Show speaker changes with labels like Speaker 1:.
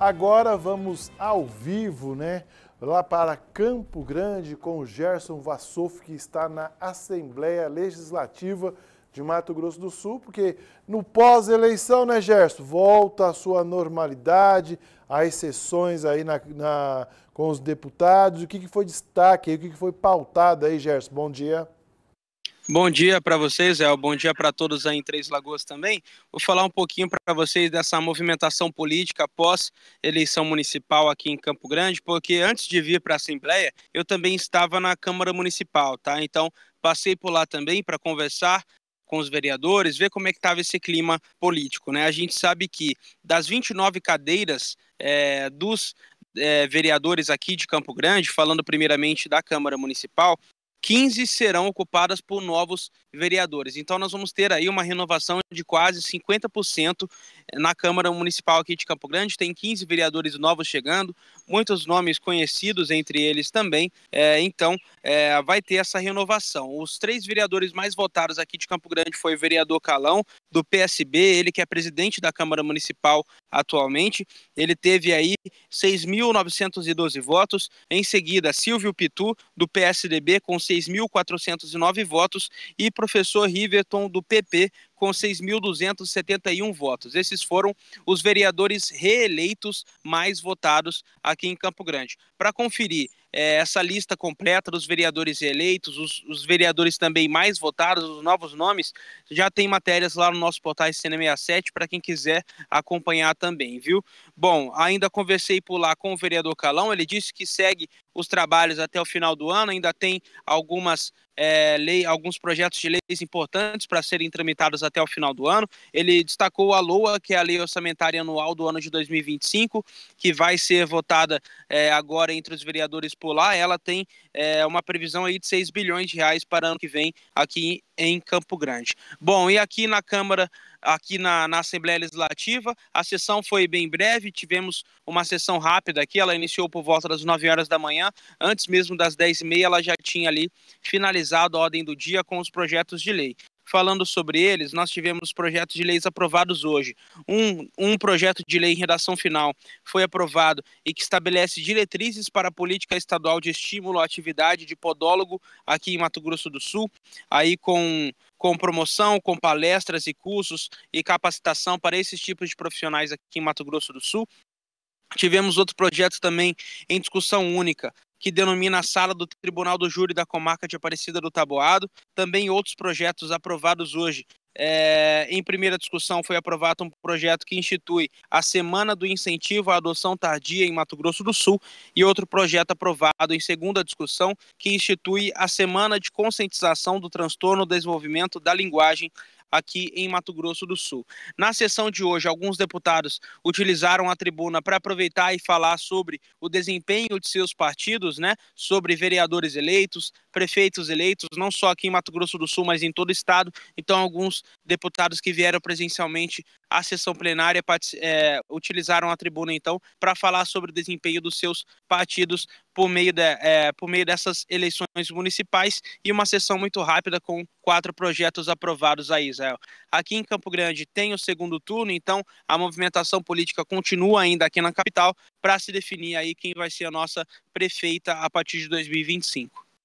Speaker 1: Agora vamos ao vivo, né? Lá para Campo Grande com o Gerson Vassouf, que está na Assembleia Legislativa de Mato Grosso do Sul, porque no pós-eleição, né, Gerson? Volta à sua normalidade, as sessões aí na, na, com os deputados. O que, que foi destaque aí? O que, que foi pautado aí, Gerson? Bom dia.
Speaker 2: Bom dia para vocês, El. Bom dia para todos aí em Três Lagoas também. Vou falar um pouquinho para vocês dessa movimentação política após eleição municipal aqui em Campo Grande, porque antes de vir para a Assembleia, eu também estava na Câmara Municipal, tá? Então, passei por lá também para conversar com os vereadores, ver como é que estava esse clima político, né? A gente sabe que das 29 cadeiras é, dos é, vereadores aqui de Campo Grande, falando primeiramente da Câmara Municipal, 15 serão ocupadas por novos vereadores. Então nós vamos ter aí uma renovação de quase 50% na Câmara Municipal aqui de Campo Grande. Tem 15 vereadores novos chegando, muitos nomes conhecidos entre eles também. É, então é, vai ter essa renovação. Os três vereadores mais votados aqui de Campo Grande foi o vereador Calão do PSB, ele que é presidente da Câmara Municipal atualmente. Ele teve aí 6.912 votos. Em seguida, Silvio Pitu do PSDB com 6.409 votos e professor Riverton, do PP, com 6.271 votos. Esses foram os vereadores reeleitos mais votados aqui em Campo Grande. Para conferir é, essa lista completa dos vereadores eleitos, os, os, vereadores também mais votados, os novos nomes, já tem matérias lá no nosso portal SN67 para quem quiser acompanhar também, viu? Bom, ainda conversei por lá com o vereador Calão, ele disse que segue os trabalhos até o final do ano, ainda tem algumas é, lei, alguns projetos de leis importantes para serem tramitados até o final do ano. Ele destacou a LOA, que é a Lei Orçamentária Anual do ano de 2025, que vai ser votada é, agora entre os vereadores por lá. Ela tem é, uma previsão aí de 6 bilhões de reais para ano que vem aqui em Campo Grande. Bom, e aqui na Câmara, aqui na, na, Assembleia Legislativa, a sessão foi bem breve, tivemos uma sessão rápida aqui, ela iniciou por volta das 9 horas da manhã, antes mesmo das 10 e meia ela já tinha ali finalizado a ordem do dia com os projetos de lei falando sobre eles, nós tivemos projetos de leis aprovados hoje. Um, um projeto de lei em redação final foi aprovado e que estabelece diretrizes para a política estadual de estímulo à atividade de podólogo aqui em Mato Grosso do Sul, aí com com promoção, com palestras e cursos e capacitação para esses tipos de profissionais aqui em Mato Grosso do Sul. Tivemos outro projeto também em discussão única, que denomina a Sala do Tribunal do Júri da Comarca de Aparecida do Taboado, também outros projetos aprovados hoje, é, em primeira discussão foi aprovado um projeto que institui a Semana do Incentivo à Adoção Tardia em Mato Grosso do Sul e outro projeto aprovado em segunda discussão que institui a Semana de Conscientização do Transtorno do Desenvolvimento da Linguagem aqui em Mato Grosso do Sul. Na sessão de hoje, alguns deputados utilizaram a tribuna para aproveitar e falar sobre o desempenho de seus partidos, né? Sobre vereadores eleitos, prefeitos eleitos, não só aqui em Mato Grosso do Sul, mas em todo o estado. Então, alguns deputados que vieram presencialmente à sessão plenária é, utilizaram a tribuna, então, para falar sobre o desempenho dos seus partidos por meio, de, é, por meio dessas eleições municipais e uma sessão muito rápida com quatro projetos aprovados aí, Israel. Aqui em Campo Grande tem o segundo turno, então a movimentação política continua ainda aqui na capital para se definir aí quem vai ser a nossa prefeita a partir de 2025.